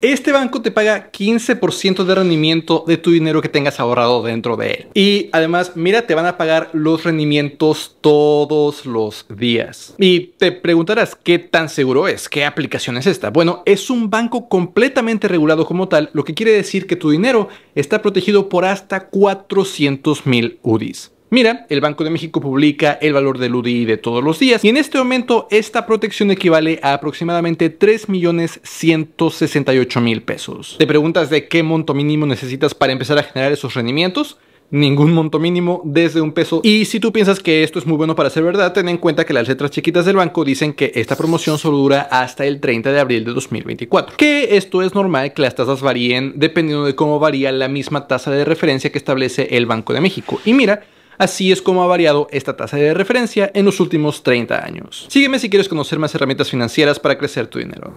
Este banco te paga 15% de rendimiento de tu dinero que tengas ahorrado dentro de él. Y además, mira, te van a pagar los rendimientos todos los días. Y te preguntarás, ¿qué tan seguro es? ¿Qué aplicación es esta? Bueno, es un banco completamente regulado como tal, lo que quiere decir que tu dinero está protegido por hasta 400 mil UDIs. Mira, el Banco de México publica el valor del UDI de todos los días y en este momento esta protección equivale a aproximadamente 3.168.000 pesos. ¿Te preguntas de qué monto mínimo necesitas para empezar a generar esos rendimientos? ningún monto mínimo desde un peso. Y si tú piensas que esto es muy bueno para ser verdad, ten en cuenta que las letras chiquitas del banco dicen que esta promoción solo dura hasta el 30 de abril de 2024. Que esto es normal que las tasas varíen dependiendo de cómo varía la misma tasa de referencia que establece el Banco de México. Y mira, Así es como ha variado esta tasa de referencia en los últimos 30 años. Sígueme si quieres conocer más herramientas financieras para crecer tu dinero.